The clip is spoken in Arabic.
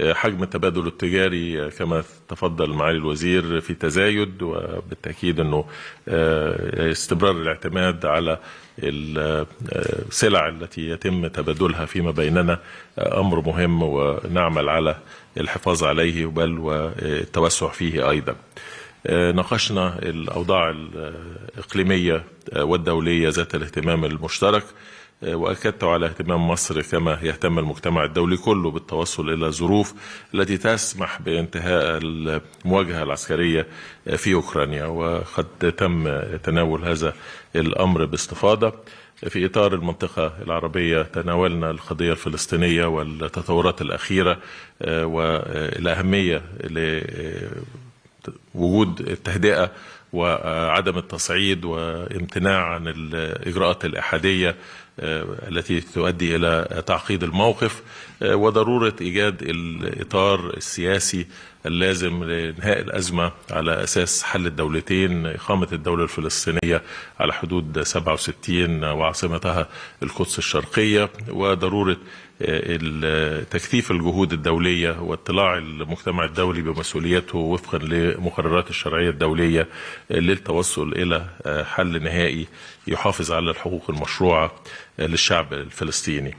حجم التبادل التجاري آه، كما تفضل معالي الوزير في تزايد وبالتاكيد انه آه، استمرار الاعتماد على السلع آه، التي يتم تبادلها فيما بيننا امر مهم ونعمل على الحفاظ عليه بل والتوسع فيه ايضا. ناقشنا الاوضاع الاقليميه والدوليه ذات الاهتمام المشترك آه، واكدت على اهتمام مصر كما يهتم المجتمع الدولي كله بالتوصل الى ظروف التي تسمح بانتهاء المواجهه العسكريه آه، في اوكرانيا وقد تم تناول هذا الامر باستفاضه في إطار المنطقة العربية تناولنا القضية الفلسطينية والتطورات الأخيرة آه، والأهمية لوجود التهدئة وعدم التصعيد وامتناع عن الإجراءات الإحادية آه، التي تؤدي إلى تعقيد الموقف آه، وضرورة إيجاد الإطار السياسي اللازم لإنهاء الأزمة على أساس حل الدولتين إقامة الدولة الفلسطينية على حدود 67 وعاصمتها القدس الشرقية وضرورة آه، تكثيف الجهود الدولية واطلاع المجتمع الدولي بمسؤوليته وفقا لمقررات الشرعية الدولية للتوصل إلى آه، حل نهائي يحافظ على الحقوق المشروعة آه، للشعب الفلسطيني